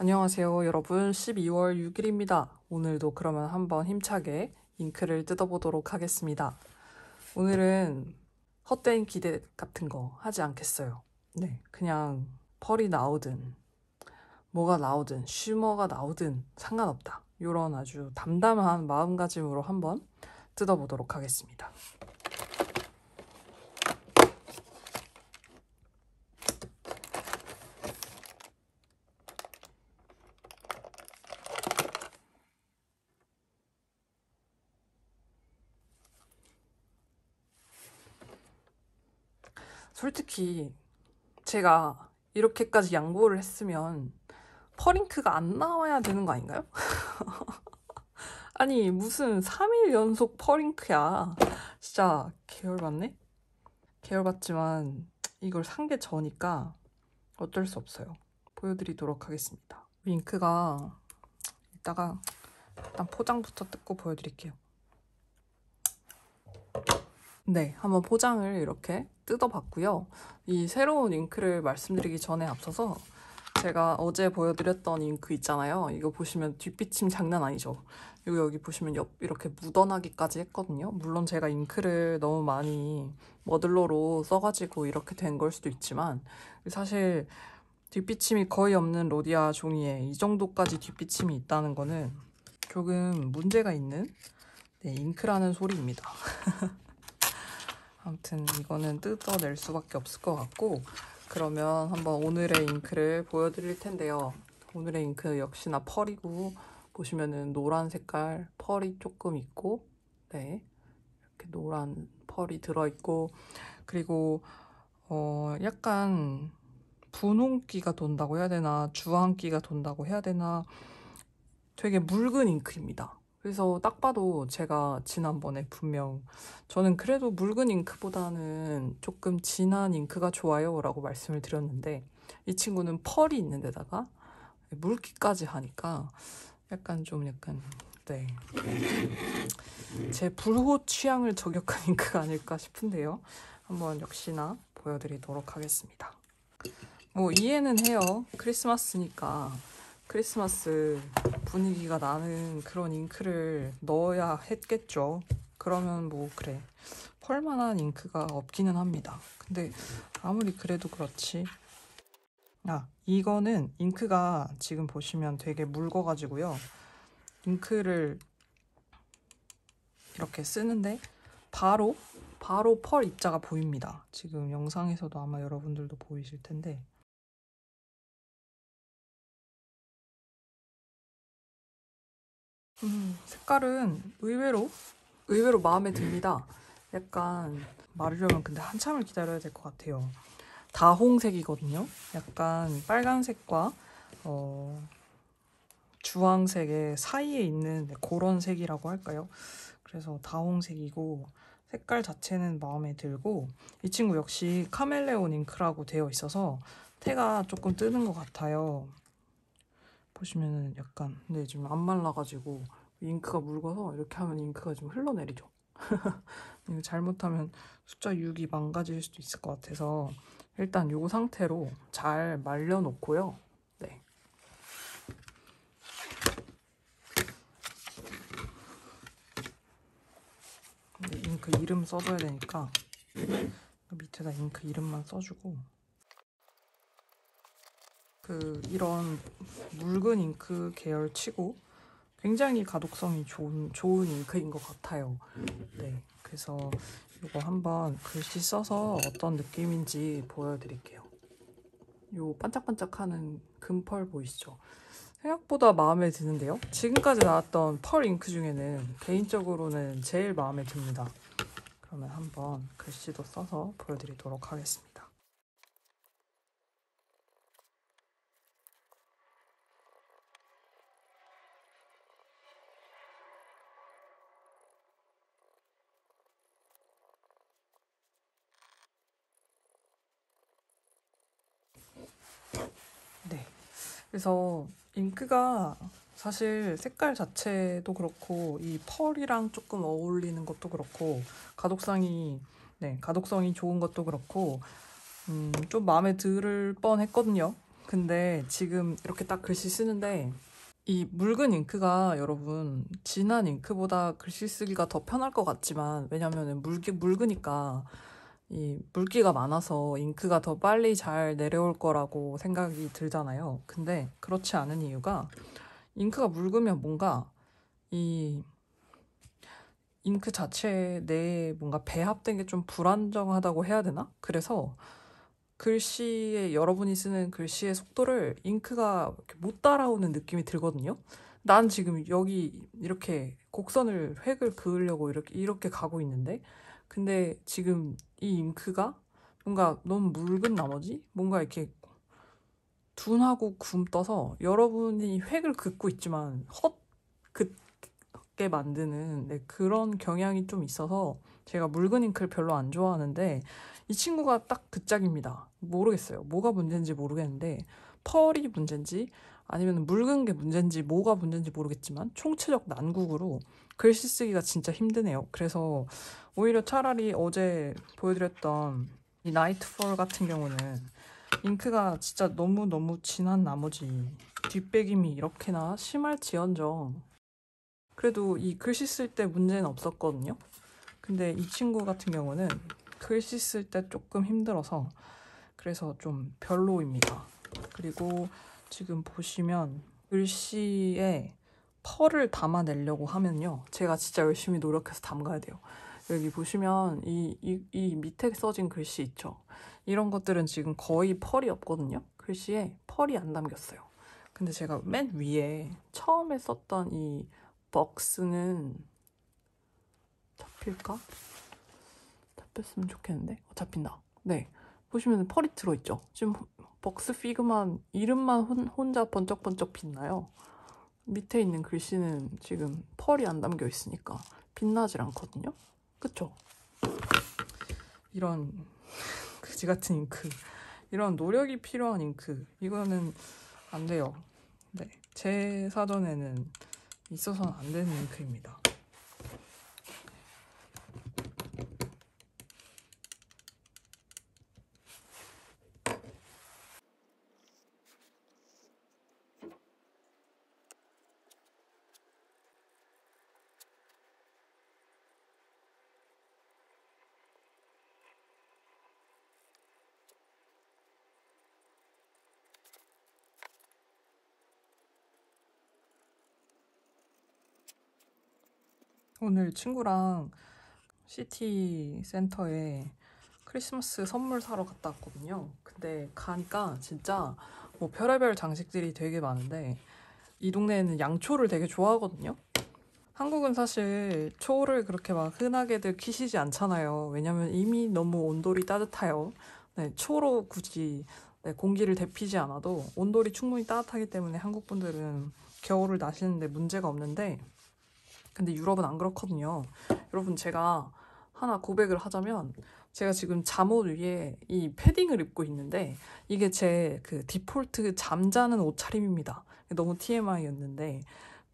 안녕하세요 여러분 12월 6일입니다 오늘도 그러면 한번 힘차게 잉크를 뜯어보도록 하겠습니다 오늘은 헛된 기대 같은 거 하지 않겠어요 네 그냥 펄이 나오든 뭐가 나오든 쉬머가 나오든 상관없다 이런 아주 담담한 마음가짐으로 한번 뜯어보도록 하겠습니다 솔직히 제가 이렇게까지 양보를 했으면 퍼링크가 안 나와야 되는 거 아닌가요? 아니 무슨 3일 연속 퍼링크야 진짜 계열받네 계열받지만 이걸 산 게 저니까 어쩔 수 없어요 보여드리도록 하겠습니다 윙크가 이따가 일단 포장부터 뜯고 보여드릴게요 네, 한번 포장을 이렇게 뜯어봤고요. 이 새로운 잉크를 말씀드리기 전에 앞서서 제가 어제 보여드렸던 잉크 있잖아요. 이거 보시면 뒷비침 장난 아니죠. 이거 여기 보시면 옆 이렇게 묻어나기까지 했거든요. 물론 제가 잉크를 너무 많이 머들러로 써가지고 이렇게 된 걸 수도 있지만 사실 뒷비침이 거의 없는 로디아 종이에 이 정도까지 뒷비침이 있다는 거는 조금 문제가 있는 네, 잉크라는 소리입니다. 아무튼 이거는 뜯어낼 수밖에 없을 것 같고 그러면 한번 오늘의 잉크를 보여드릴 텐데요. 오늘의 잉크 역시나 펄이고 보시면은 노란 색깔 펄이 조금 있고 네 이렇게 노란 펄이 들어있고 그리고 어 약간 분홍기가 돈다고 해야 되나 주황기가 돈다고 해야 되나 되게 묽은 잉크입니다. 그래서 딱 봐도 제가 지난번에 분명 저는 그래도 묽은 잉크보다는 조금 진한 잉크가 좋아요 라고 말씀을 드렸는데 이 친구는 펄이 있는 데다가 묽기까지 하니까 약간 좀 약간 네. 제 불호 취향을 저격한 잉크가 아닐까 싶은데요. 한번 역시나 보여드리도록 하겠습니다. 뭐 이해는 해요. 크리스마스니까 크리스마스 분위기가 나는 그런 잉크를 넣어야 했겠죠. 그러면 뭐 그래 펄만한 잉크가 없기는 합니다. 근데 아무리 그래도 그렇지. 아 이거는 잉크가 지금 보시면 되게 묽어가지고요. 잉크를 이렇게 쓰는데 바로 바로 펄 입자가 보입니다. 지금 영상에서도 아마 여러분들도 보이실 텐데 음, 색깔은 의외로 의외로 마음에 듭니다. 약간 마르려면 근데 한참을 기다려야 될 것 같아요. 다홍색이거든요. 약간 빨간색과 어, 주황색의 사이에 있는 네, 그런 색이라고 할까요? 그래서 다홍색이고 색깔 자체는 마음에 들고 이 친구 역시 카멜레온 잉크라고 되어 있어서 태가 조금 뜨는 것 같아요. 보시면은 약간 네 지금 안 말라가지고 잉크가 묽어서 이렇게 하면 잉크가 지금 흘러내리죠. 이거 잘못하면 숫자 6이 망가질 수도 있을 것 같아서 일단 요 상태로 잘 말려놓고요. 네. 잉크 이름 써줘야 되니까 밑에다 잉크 이름만 써주고 그 이런 묽은 잉크 계열치고 굉장히 가독성이 좋은 좋은 잉크인 것 같아요. 네, 그래서 이거 한번 글씨 써서 어떤 느낌인지 보여드릴게요. 요 반짝반짝하는 금펄 보이시죠? 생각보다 마음에 드는데요. 지금까지 나왔던 펄 잉크 중에는 개인적으로는 제일 마음에 듭니다. 그러면 한번 글씨도 써서 보여드리도록 하겠습니다. 그래서 잉크가 사실 색깔 자체도 그렇고 이 펄이랑 조금 어울리는 것도 그렇고 가독성이 네 가독성이 좋은 것도 그렇고 음, 좀 마음에 들을 뻔했거든요. 근데 지금 이렇게 딱 글씨 쓰는데 이 묽은 잉크가 여러분 진한 잉크보다 글씨 쓰기가 더 편할 것 같지만 왜냐면은 묽 묽으니까 이 물기가 많아서 잉크가 더 빨리 잘 내려올 거라고 생각이 들잖아요. 근데 그렇지 않은 이유가 잉크가 묽으면 뭔가 이 잉크 자체 내에 뭔가 배합된 게 좀 불안정하다고 해야 되나? 그래서 글씨에 여러분이 쓰는 글씨의 속도를 잉크가 못 따라오는 느낌이 들거든요. 난 지금 여기 이렇게 곡선을 획을 그으려고 이렇게 이렇게 가고 있는데 근데 지금 이 잉크가 뭔가 너무 묽은 나머지 뭔가 이렇게 둔하고 굼떠서 여러분이 획을 긋고 있지만 헛 긋게 만드는 네, 그런 경향이 좀 있어서 제가 묽은 잉크를 별로 안 좋아하는데 이 친구가 딱 그 짝입니다. 모르겠어요. 뭐가 문제인지 모르겠는데 펄이 문제인지 아니면 묽은 게 문제인지 뭐가 문제인지 모르겠지만 총체적 난국으로 글씨 쓰기가 진짜 힘드네요. 그래서 오히려 차라리 어제 보여드렸던 이 나이트폴 같은 경우는 잉크가 진짜 너무너무 진한 나머지 뒷배김이 이렇게나 심할지언정 그래도 이 글씨 쓸 때 문제는 없었거든요. 근데 이 친구 같은 경우는 글씨 쓸 때 조금 힘들어서 그래서 좀 별로입니다. 그리고 지금 보시면 글씨에 펄을 담아내려고 하면요. 제가 진짜 열심히 노력해서 담가야 돼요. 여기 보시면 이, 이, 이 밑에 써진 글씨 있죠. 이런 것들은 지금 거의 펄이 없거든요. 글씨에 펄이 안 담겼어요. 근데 제가 맨 위에 처음에 썼던 이 벅스는 잡힐까? 잡혔으면 좋겠는데? 어, 잡힌다. 네. 보시면 펄이 들어있죠? 지금 벅스 피그만 이름만 혼, 혼자 번쩍번쩍 빛나요. 밑에 있는 글씨는 지금 펄이 안 담겨 있으니까 빛나질 않거든요. 그쵸? 이런 그지 같은 잉크. 이런 노력이 필요한 잉크. 이거는 안 돼요. 네. 제 사전에는 있어서는 안 되는 잉크입니다. 오늘 친구랑 시티 센터에 크리스마스 선물 사러 갔다 왔거든요. 근데 가니까 진짜 뭐 별의별 장식들이 되게 많은데 이 동네에는 양초를 되게 좋아하거든요. 한국은 사실 초를 그렇게 막 흔하게들 키시지 않잖아요. 왜냐면 이미 너무 온돌이 따뜻해요. 네, 초로 굳이 네, 공기를 데피지 않아도 온돌이 충분히 따뜻하기 때문에 한국 분들은 겨울을 나시는데 문제가 없는데 근데 유럽은 안 그렇거든요. 여러분 제가 하나 고백을 하자면 제가 지금 잠옷 위에 이 패딩을 입고 있는데 이게 제 그 디폴트 잠자는 옷차림입니다. 너무 TMI였는데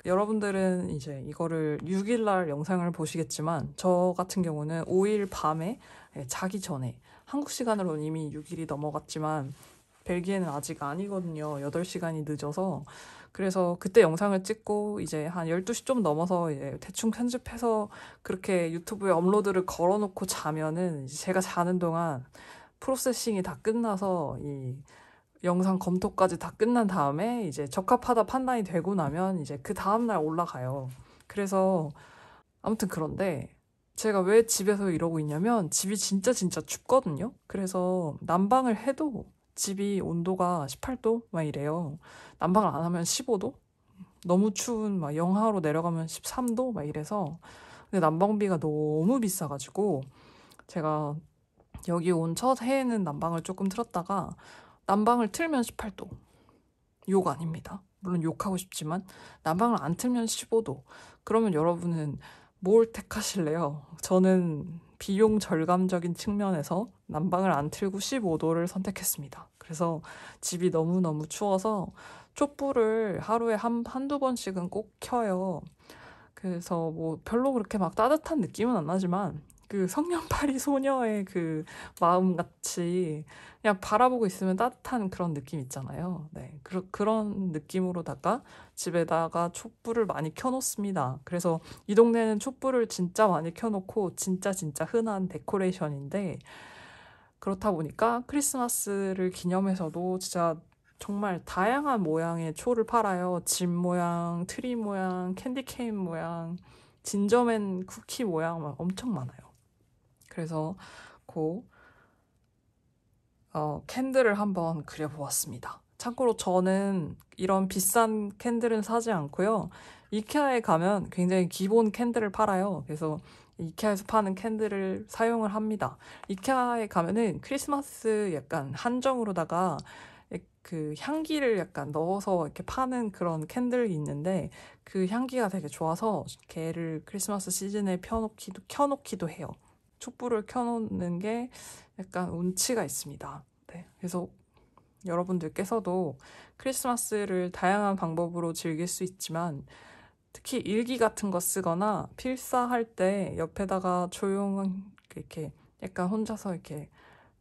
여러분들은 이제 이거를 6일날 영상을 보시겠지만 저 같은 경우는 5일 밤에 예, 자기 전에 한국 시간으로는 이미 6일이 넘어갔지만 벨기에는 아직 아니거든요. 8시간이 늦어서 그래서 그때 영상을 찍고 이제 한 12시 좀 넘어서 이제 대충 편집해서 그렇게 유튜브에 업로드를 걸어놓고 자면은 제가 자는 동안 프로세싱이 다 끝나서 이 영상 검토까지 다 끝난 다음에 이제 적합하다 판단이 되고 나면 이제 그 다음날 올라가요. 그래서 아무튼 그런데 제가 왜 집에서 이러고 있냐면 집이 진짜 진짜 춥거든요. 그래서 난방을 해도 집이 온도가 18도 막 이래요. 난방을 안 하면 15도? 너무 추운 막 영하로 내려가면 13도 막 이래서 근데 난방비가 너무 비싸가지고 제가 여기 온 첫 해에는 난방을 조금 틀었다가 난방을 틀면 18도 욕 아닙니다. 물론 욕하고 싶지만 난방을 안 틀면 15도 그러면 여러분은 뭘 택하실래요? 저는 비용 절감적인 측면에서 난방을 안 틀고 15도를 선택했습니다. 그래서 집이 너무너무 추워서 촛불을 하루에 한, 한두 번씩은 꼭 켜요. 그래서 뭐 별로 그렇게 막 따뜻한 느낌은 안 나지만 그 성년팔이 소녀의 그 마음 같이 그냥 바라보고 있으면 따뜻한 그런 느낌 있잖아요. 네. 그, 그런 느낌으로다가 집에다가 촛불을 많이 켜놓습니다. 그래서 이 동네는 촛불을 진짜 많이 켜놓고 진짜 진짜 흔한 데코레이션인데 그렇다 보니까 크리스마스를 기념해서도 진짜 정말 다양한 모양의 초를 팔아요. 집 모양, 트리 모양, 캔디 케인 모양, 진저맨 쿠키 모양 막 엄청 많아요. 그래서 그 어, 캔들을 한번 그려보았습니다. 참고로 저는 이런 비싼 캔들은 사지 않고요. 이케아에 가면 굉장히 기본 캔들을 팔아요. 그래서 이케아에서 파는 캔들을 사용을 합니다. 이케아에 가면은 크리스마스 약간 한정으로다가 그 향기를 약간 넣어서 이렇게 파는 그런 캔들이 있는데 그 향기가 되게 좋아서 걔를 크리스마스 시즌에 펴놓기도 켜놓기도 해요. 촛불을 켜놓는 게 약간 운치가 있습니다. 네. 그래서 여러분들께서도 크리스마스를 다양한 방법으로 즐길 수 있지만 특히 일기 같은 거 쓰거나 필사할 때 옆에다가 조용한 이렇게 약간 혼자서 이렇게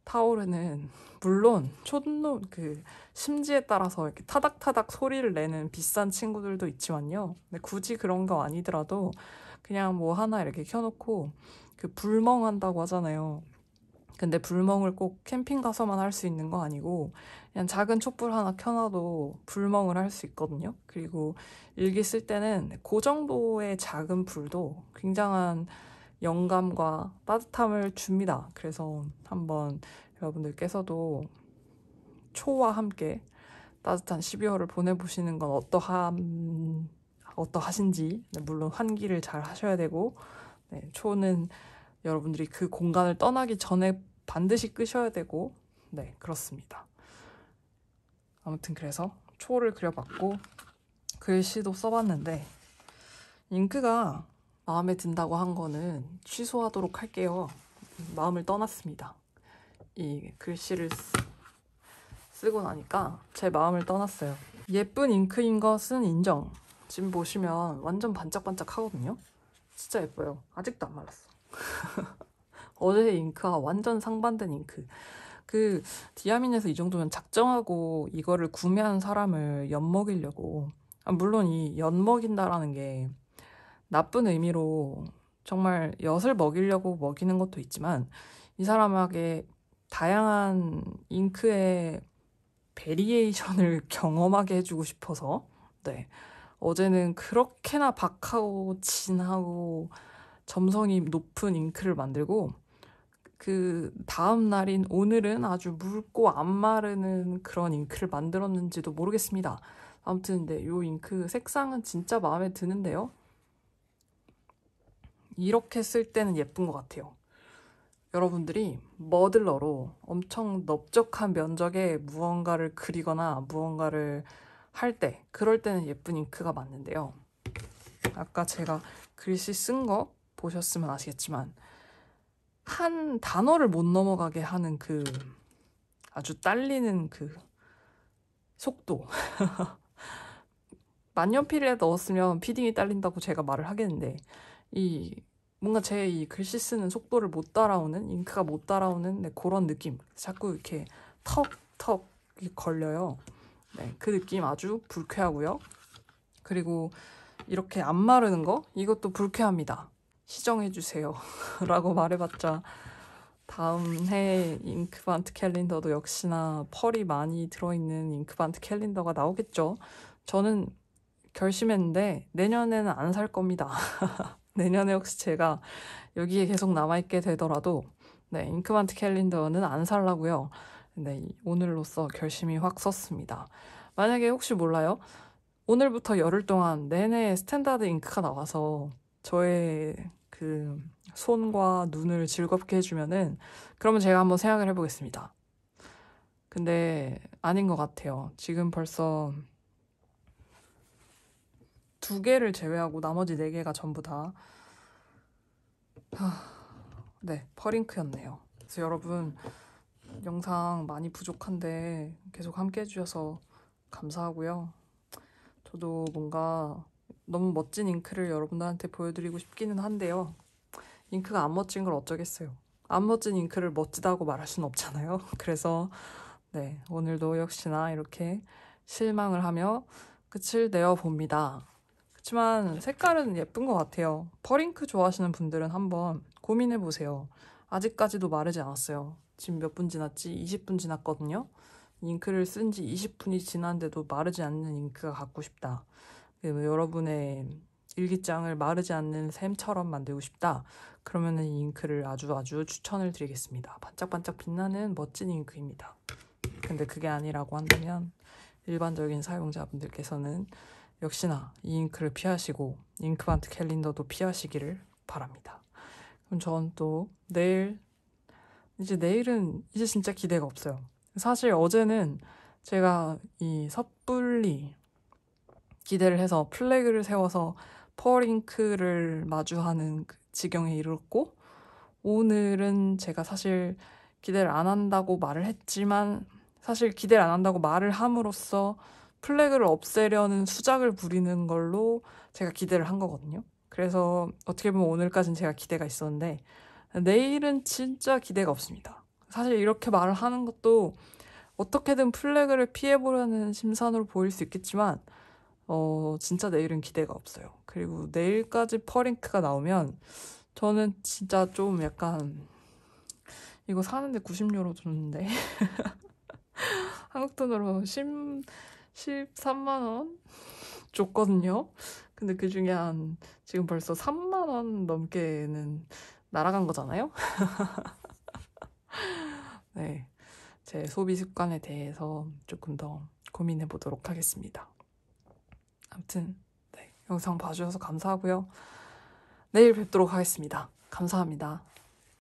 타오르는 물론 촛노 그 심지에 따라서 이렇게 타닥타닥 소리를 내는 비싼 친구들도 있지만요. 근데 굳이 그런 거 아니더라도 그냥 뭐 하나 이렇게 켜놓고 그 불멍한다고 하잖아요. 근데 불멍을 꼭 캠핑 가서만 할 수 있는 거 아니고 그냥 작은 촛불 하나 켜놔도 불멍을 할 수 있거든요. 그리고 일기 쓸 때는 그 정도의 작은 불도 굉장한 영감과 따뜻함을 줍니다. 그래서 한번 여러분들께서도 초와 함께 따뜻한 12월을 보내보시는 건 어떠함, 어떠하신지, 물론 환기를 잘 하셔야 되고, 네, 초는 여러분들이 그 공간을 떠나기 전에 반드시 끄셔야 되고, 네, 그렇습니다. 아무튼 그래서 초를 그려봤고, 글씨도 써봤는데, 잉크가 마음에 든다고 한 거는 취소하도록 할게요. 마음을 떠났습니다. 이 글씨를 쓰, 고 나니까 제 마음을 떠났어요. 예쁜 잉크인 것은 인정. 지금 보시면 완전 반짝반짝 하거든요. 진짜 예뻐요. 아직도 안 말랐어. 어제 잉크와 완전 상반된 잉크. 그 디아민에서 이 정도면 작정하고 이거를 구매한 사람을 엿먹이려고 아, 물론 이 엿먹인다라는 게 나쁜 의미로 정말 엿을 먹이려고 먹이는 것도 있지만 이 사람에게 다양한 잉크의 베리에이션을 경험하게 해주고 싶어서 네 어제는 그렇게나 박하고 진하고 점성이 높은 잉크를 만들고 그 다음 날인 오늘은 아주 묽고 안 마르는 그런 잉크를 만들었는지도 모르겠습니다. 아무튼 네, 요 잉크 색상은 진짜 마음에 드는데요. 이렇게 쓸 때는 예쁜 것 같아요. 여러분들이 머들러로 엄청 넓적한 면적에 무언가를 그리거나 무언가를 할 때, 그럴 때는 예쁜 잉크가 맞는데요. 아까 제가 글씨 쓴 거 보셨으면 아시겠지만, 한 단어를 못 넘어가게 하는 그 아주 딸리는 그 속도. 만년필에 넣었으면 피딩이 딸린다고 제가 말을 하겠는데, 이 뭔가 제 이 글씨 쓰는 속도를 못 따라오는, 잉크가 못 따라오는 네, 그런 느낌. 자꾸 이렇게 턱, 턱 걸려요. 네, 그 느낌 아주 불쾌하고요. 그리고 이렇게 안 마르는 거 이것도 불쾌합니다. 시정해주세요. 라고 말해봤자 다음 해 잉크반트 캘린더도 역시나 펄이 많이 들어있는 잉크반트 캘린더가 나오겠죠. 저는 결심했는데 내년에는 안 살 겁니다. 내년에 혹시 제가 여기에 계속 남아있게 되더라도 네, 잉크반트 캘린더는 안 살라고요. 네, 오늘로써 결심이 확 섰습니다. 만약에 혹시 몰라요? 오늘부터 열흘 동안 내내 스탠다드 잉크가 나와서 저의 그 손과 눈을 즐겁게 해주면은 그러면 제가 한번 생각을 해보겠습니다. 근데 아닌 것 같아요. 지금 벌써 두 개를 제외하고 나머지 네 개가 전부 다 네, 퍼링크였네요. 그래서 여러분 영상 많이 부족한데 계속 함께 해주셔서 감사하고요. 저도 뭔가 너무 멋진 잉크를 여러분들한테 보여드리고 싶기는 한데요. 잉크가 안 멋진 걸 어쩌겠어요. 안 멋진 잉크를 멋지다고 말할 수는 없잖아요. 그래서 네 오늘도 역시나 이렇게 실망을 하며 끝을 내어 봅니다. 그렇지만 색깔은 예쁜 것 같아요. 퍼링크 좋아하시는 분들은 한번 고민해 보세요. 아직까지도 마르지 않았어요. 지금 몇 분 지났지? 20분 지났거든요. 잉크를 쓴 지 20분이 지났는데도 마르지 않는 잉크가 갖고 싶다. 네, 뭐 여러분의 일기장을 마르지 않는 샘처럼 만들고 싶다. 그러면 은 잉크를 아주 아주 추천을 드리겠습니다. 반짝반짝 빛나는 멋진 잉크입니다. 근데 그게 아니라고 한다면 일반적인 사용자분들께서는 역시나 이 잉크를 피하시고 잉크반트 캘린더도 피하시기를 바랍니다. 그럼 저는 또 내일 이제 내일은 이제 진짜 기대가 없어요. 사실 어제는 제가 이 섣불리 기대를 해서 플래그를 세워서 퍼링크를 마주하는 그 지경에 이르렀고 오늘은 제가 사실 기대를 안 한다고 말을 했지만 사실 기대를 안 한다고 말을 함으로써 플래그를 없애려는 수작을 부리는 걸로 제가 기대를 한 거거든요. 그래서 어떻게 보면 오늘까지는 제가 기대가 있었는데 내일은 진짜 기대가 없습니다. 사실 이렇게 말을 하는 것도 어떻게든 플래그를 피해보려는 심산으로 보일 수 있겠지만, 어, 진짜 내일은 기대가 없어요. 그리고 내일까지 퍼링크가 나오면 저는 진짜 좀 약간 이거 사는데 90유로 줬는데 한국 돈으로 10, 13만 원 줬거든요. 근데 그 중에 한 지금 벌써 3만 원 넘게는 날아간 거잖아요? 네. 제 소비 습관에 대해서 조금 더 고민해 보도록 하겠습니다. 아무튼, 네. 영상 봐주셔서 감사하고요. 내일 뵙도록 하겠습니다. 감사합니다.